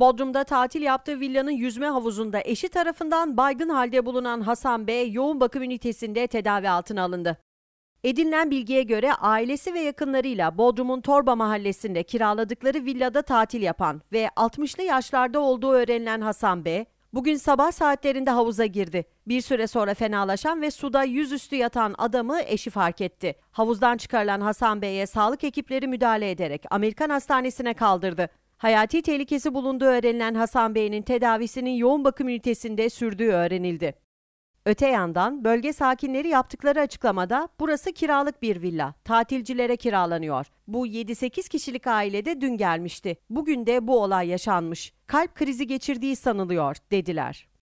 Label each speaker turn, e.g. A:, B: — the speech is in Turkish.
A: Bodrum'da tatil yaptığı villanın yüzme havuzunda eşi tarafından baygın halde bulunan Hasan Bey yoğun bakım ünitesinde tedavi altına alındı. Edinilen bilgiye göre ailesi ve yakınlarıyla Bodrum'un Torba mahallesinde kiraladıkları villada tatil yapan ve 60'lı yaşlarda olduğu öğrenilen Hasan Bey, bugün sabah saatlerinde havuza girdi. Bir süre sonra fenalaşan ve suda yüzüstü yatan adamı eşi fark etti. Havuzdan çıkarılan Hasan Bey'e sağlık ekipleri müdahale ederek Amerikan Hastanesi'ne kaldırdı. Hayati tehlikesi bulunduğu öğrenilen Hasan Bey'in tedavisinin yoğun bakım ünitesinde sürdüğü öğrenildi. Öte yandan bölge sakinleri yaptıkları açıklamada burası kiralık bir villa, tatilcilere kiralanıyor. Bu 7-8 kişilik aile de dün gelmişti. Bugün de bu olay yaşanmış. Kalp krizi geçirdiği sanılıyor dediler.